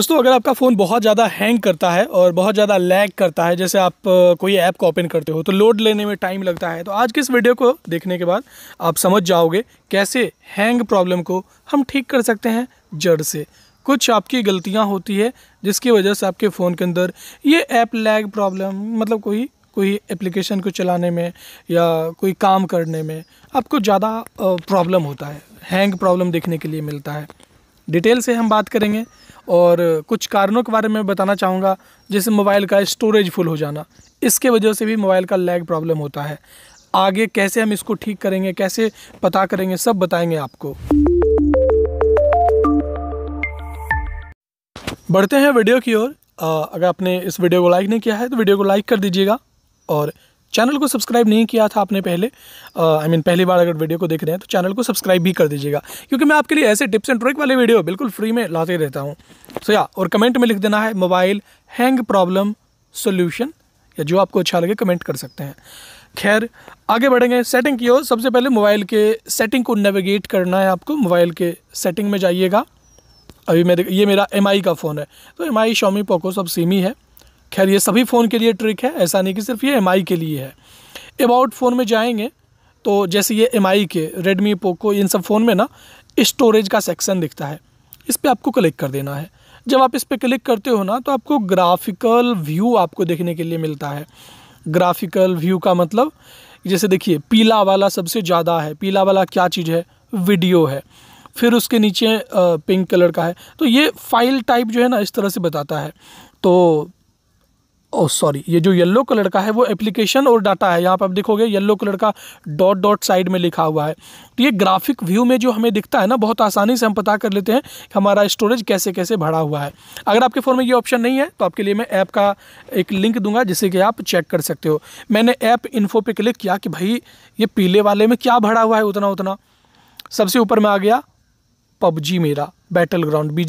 दोस्तों अगर आपका फ़ोन बहुत ज़्यादा हैंग करता है और बहुत ज़्यादा लैग करता है जैसे आप कोई ऐप को ओपन करते हो तो लोड लेने में टाइम लगता है तो आज के इस वीडियो को देखने के बाद आप समझ जाओगे कैसे हैंग प्रॉब्लम को हम ठीक कर सकते हैं जड़ से कुछ आपकी गलतियां होती है जिसकी वजह से आपके फ़ोन के अंदर ये ऐप लैग प्रॉब्लम मतलब कोई कोई एप्लीकेशन को चलाने में या कोई काम करने में आपको ज़्यादा प्रॉब्लम होता है हैंग प्रॉब्लम देखने के लिए मिलता है डिटेल से हम बात करेंगे और कुछ कारणों के बारे में बताना चाहूँगा जैसे मोबाइल का स्टोरेज फुल हो जाना इसके वजह से भी मोबाइल का लैग प्रॉब्लम होता है आगे कैसे हम इसको ठीक करेंगे कैसे पता करेंगे सब बताएंगे आपको बढ़ते हैं वीडियो की ओर अगर आपने इस वीडियो को लाइक नहीं किया है तो वीडियो को लाइक कर दीजिएगा और चैनल को सब्सक्राइब नहीं किया था आपने पहले आई मीन I mean, पहली बार अगर वीडियो को देख रहे हैं तो चैनल को सब्सक्राइब भी कर दीजिएगा क्योंकि मैं आपके लिए ऐसे टिप्स एंड ट्रिक वाले वीडियो बिल्कुल फ्री में लाते रहता हूँ सो या और कमेंट में लिख देना है मोबाइल हैंग प्रॉब्लम सोल्यूशन या जो आपको अच्छा लगे कमेंट कर सकते हैं खैर आगे बढ़ेंगे सेटिंग की ओर सबसे पहले मोबाइल के सेटिंग को नेविगेट करना है आपको मोबाइल के सेटिंग में जाइएगा अभी मेरे ये मेरा एम का फ़ोन है तो एम आई शॉमी पोको सब सेम ही है खैर ये सभी फ़ोन के लिए ट्रिक है ऐसा नहीं कि सिर्फ ये एम के लिए है अबाउट फ़ोन में जाएंगे तो जैसे ये एम के रेडमी पोको इन सब फ़ोन में ना स्टोरेज का सेक्शन दिखता है इस पर आपको क्लिक कर देना है जब आप इस पर क्लिक करते हो ना तो आपको ग्राफिकल व्यू आपको देखने के लिए मिलता है ग्राफिकल व्यू का मतलब जैसे देखिए पीला वाला सबसे ज़्यादा है पीला वाला क्या चीज़ है वीडियो है फिर उसके नीचे पिंक कलर का है तो ये फाइल टाइप जो है ना इस तरह से बताता है तो ओ oh, सॉरी ये जो येलो कलर का है वो एप्लीकेशन और डाटा है यहाँ पर आप देखोगे येलो कलर का डॉट डॉट साइड में लिखा हुआ है तो ये ग्राफिक व्यू में जो हमें दिखता है ना बहुत आसानी से हम पता कर लेते हैं कि हमारा स्टोरेज कैसे कैसे भरा हुआ है अगर आपके फ़ोन में ये ऑप्शन नहीं है तो आपके लिए मैं ऐप का एक लिंक दूंगा जिससे कि आप चेक कर सकते हो मैंने ऐप इन्फो पर क्लिक किया कि भाई ये पीले वाले में क्या भरा हुआ है उतना उतना सबसे ऊपर में आ गया पबजी मेरा बैटल ग्राउंड बी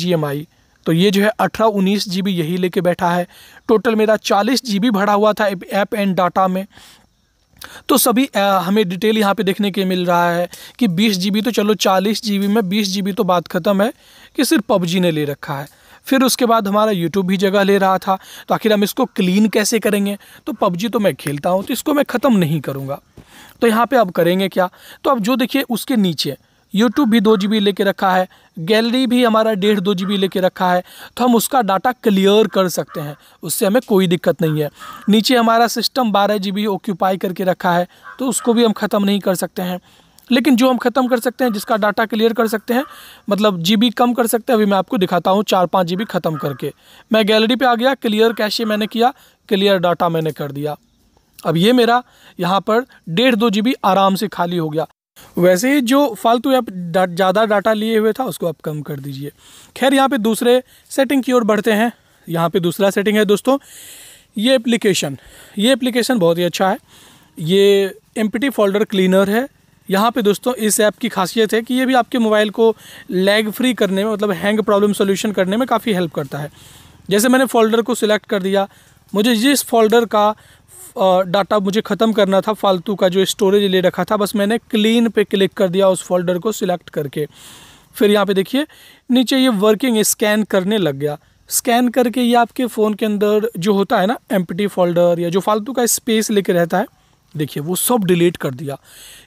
तो ये जो है अठारह उन्नीस जी यही लेके बैठा है टोटल मेरा चालीस जी भरा हुआ था ऐप एंड डाटा में तो सभी आ, हमें डिटेल यहाँ पे देखने के मिल रहा है कि बीस जी तो चलो चालीस जी में बीस जी तो बात ख़त्म है कि सिर्फ पबजी ने ले रखा है फिर उसके बाद हमारा यूट्यूब भी जगह ले रहा था तो आखिर हम इसको क्लीन कैसे करेंगे तो पबजी तो मैं खेलता हूँ तो इसको मैं ख़त्म नहीं करूँगा तो यहाँ पे अब करेंगे क्या तो अब जो देखिए उसके नीचे यूट्यूब भी दो जी लेके रखा है गैलरी भी हमारा डेढ़ दो जी लेके रखा है तो हम उसका डाटा क्लियर कर सकते हैं उससे हमें कोई दिक्कत नहीं है नीचे हमारा सिस्टम बारह जी ऑक्यूपाई करके रखा है तो उसको भी हम ख़त्म नहीं कर सकते हैं लेकिन जो हम ख़त्म कर सकते हैं जिसका डाटा क्लियर कर सकते हैं मतलब जी कम कर सकते हैं अभी मैं आपको दिखाता हूँ चार पाँच जी ख़त्म करके मैं गैलरी पर आ गया क्लियर कैशे मैंने किया क्लियर डाटा मैंने कर दिया अब ये मेरा यहाँ पर डेढ़ दो जी आराम से खाली हो गया वैसे ही जो फालतू ऐप ज़्यादा डाटा लिए हुए था उसको आप कम कर दीजिए खैर यहाँ पे दूसरे सेटिंग की ओर बढ़ते हैं यहाँ पे दूसरा सेटिंग है दोस्तों ये एप्लीकेशन ये एप्लीकेशन बहुत ही अच्छा है ये एम फोल्डर क्लीनर है यहाँ पे दोस्तों इस ऐप की खासियत है कि ये भी आपके मोबाइल को लैग फ्री करने में मतलब हैंग प्रॉब्लम सोल्यूशन करने में काफ़ी हेल्प करता है जैसे मैंने फ़ोल्डर को सिलेक्ट कर दिया मुझे जिस फोल्डर का डाटा मुझे ख़त्म करना था फालतू का जो स्टोरेज ले रखा था बस मैंने क्लीन पे क्लिक कर दिया उस फोल्डर को सिलेक्ट करके फिर यहाँ पे देखिए नीचे ये वर्किंग स्कैन करने लग गया स्कैन करके ये आपके फ़ोन के अंदर जो होता है ना एम फोल्डर या जो फालतू का स्पेस लेके रहता है देखिए वो सब डिलीट कर दिया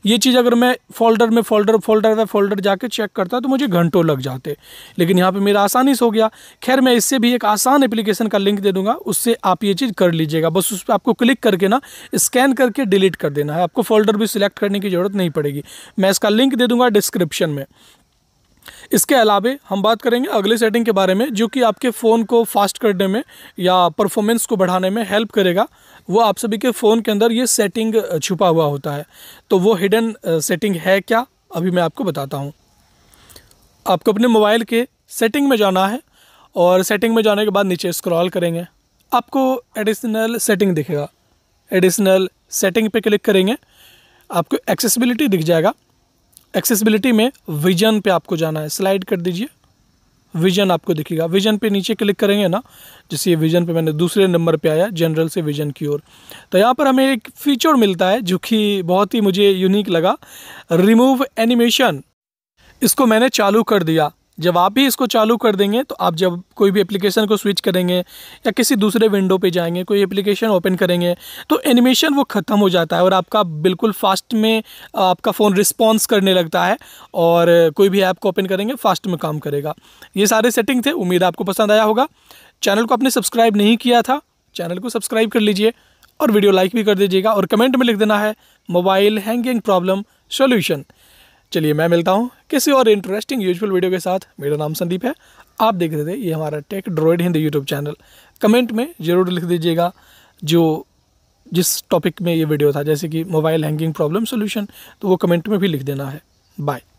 ये चीज़ अगर मैं फोल्डर में फोल्डर फोल्डर में फोल्डर जाके चेक करता तो मुझे घंटों लग जाते लेकिन यहाँ पे मेरा आसानी से हो गया खैर मैं इससे भी एक आसान एप्लीकेशन का लिंक दे दूंगा उससे आप ये चीज़ कर लीजिएगा बस उस पर आपको क्लिक करके ना स्कैन करके डिलीट कर देना है आपको फोल्डर भी सिलेक्ट करने की ज़रूरत नहीं पड़ेगी मैं इसका लिंक दे दूँगा डिस्क्रिप्शन में इसके अलावे हम बात करेंगे अगले सेटिंग के बारे में जो कि आपके फ़ोन को फास्ट करने में या परफॉर्मेंस को बढ़ाने में हेल्प करेगा वो आप सभी के फ़ोन के अंदर ये सेटिंग छुपा हुआ होता है तो वो हिडन सेटिंग है क्या अभी मैं आपको बताता हूँ आपको अपने मोबाइल के सेटिंग में जाना है और सेटिंग में जाने के बाद नीचे स्क्रॉल करेंगे आपको एडिशनल सेटिंग दिखेगा एडिशनल सेटिंग पे क्लिक करेंगे आपको एक्सेसिबिलिटी दिख जाएगा एक्सेसिबिलिटी में विजन पे आपको जाना है स्लाइड कर दीजिए विजन आपको दिखेगा विजन पे नीचे क्लिक करेंगे ना जैसे ये विजन पे मैंने दूसरे नंबर पे आया जनरल से विजन की ओर तो यहाँ पर हमें एक फीचर मिलता है जो कि बहुत ही मुझे यूनिक लगा रिमूव एनिमेशन इसको मैंने चालू कर दिया जब आप भी इसको चालू कर देंगे तो आप जब कोई भी एप्लीकेशन को स्विच करेंगे या किसी दूसरे विंडो पे जाएंगे कोई एप्लीकेशन ओपन करेंगे तो एनिमेशन वो ख़त्म हो जाता है और आपका बिल्कुल फास्ट में आपका फ़ोन रिस्पॉन्स करने लगता है और कोई भी ऐप को ओपन करेंगे फास्ट में काम करेगा ये सारे सेटिंग थे उम्मीद आपको पसंद आया होगा चैनल को आपने सब्सक्राइब नहीं किया था चैनल को सब्सक्राइब कर लीजिए और वीडियो लाइक भी कर दीजिएगा और कमेंट में लिख देना है मोबाइल हैंगिंग प्रॉब्लम सोल्यूशन चलिए मैं मिलता हूँ किसी और इंटरेस्टिंग यूजफुल वीडियो के साथ मेरा नाम संदीप है आप देख रहे थे ये हमारा tech droid Hindi YouTube channel comment में ज़रूर लिख दीजिएगा जो जिस टॉपिक में ये वीडियो था जैसे कि मोबाइल हैंगिंग प्रॉब्लम सोल्यूशन तो वो कमेंट में भी लिख देना है बाय